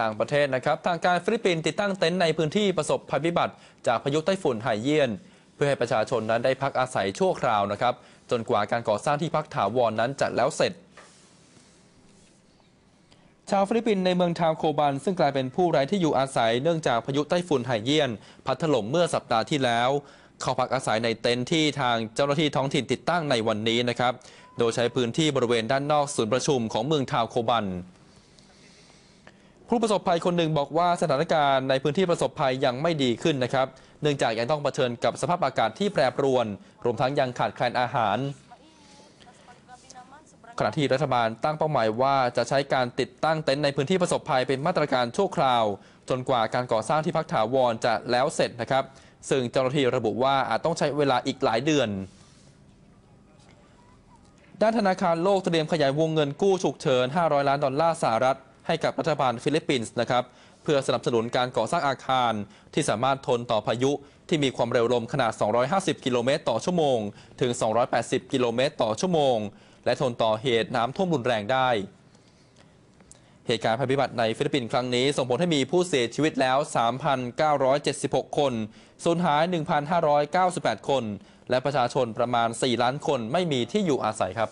ต่างประเทศนะครับทางการฟิลิปปินส์ติดตั้งเต็นท์ในพื้นที่ประสบภัยพิบัติ จากพายุไต้ฝุ่นไหเยี่ยน เพื่อให้ประชาชนนั้นได้พักอาศัยชั่วคราวนะครับจนกว่าการก่อสร้างที่พักถาวรนนั้นจะแล้วเสร็จ ชาวฟิลิปปินส์ในเมืองทาวโคบัน ซึ่งกลายเป็นผู้ไร้ที่อยู่อาศัยเนื่องจากพายุไต้ฝุ่นไหเยี่ยน พัดถล่มเมื่อสัปดาห์ที่แล้วเขาพักอาศัยในเต็นท์ที่ทางเจ้าหน้าที่ท้องถิ่นติดตั้งในวันนี้นะครับโดยใช้พื้นที่บริเวณด้านนอกศูนย์ประชุมของเมืองทาวโคบันผู้ประสบภัยคนหนึ่งบอกว่าสถานการณ์ในพื้นที่ประสบภัยยังไม่ดีขึ้นนะครับ เนื่องจากยังต้องเผชิญกับสภาพอากาศที่แปรปรวน รวมทั้งยังขาดแคลนอาหารขณะที่รัฐบาลตั้งเป้าหมายว่าจะใช้การติดตั้งเต็นท์ในพื้นที่ประสบภัยเป็นมาตรการชั่วคราว จนกว่าการก่อสร้างที่พักถาวรจะแล้วเสร็จนะครับซึ่งเจ้าหน้าที่ระบุว่าอาจต้องใช้เวลาอีกหลายเดือนด้านธนาคารโลกเตรียมขยายวงเงินกู้ฉุกเฉิน 500 ล้านดอลลาร์สหรัฐให้กับรัฐบาลฟิลิปปินส์นะครับ เพื่อสนับสนุนการก่อสร้างอาคารที่สามารถทนต่อพายุ ที่มีความเร็วลมขนาด 250 กิโลเมตรต่อชั่วโมง ถึง 280 กิโลเมตรต่อชั่วโมง และทนต่อเหตุน้ำท่วมรุนแรงได้ เหตุการณ์ภัยพิบัติในฟิลิปปินส์ครั้งนี้ ส่งผลให้มีผู้เสียชีวิตแล้ว 3,976 คนสูญหาย 1,598 คน และประชาชนประมาณ 4 ล้านคนไม่มีที่อยู่อาศัยครับ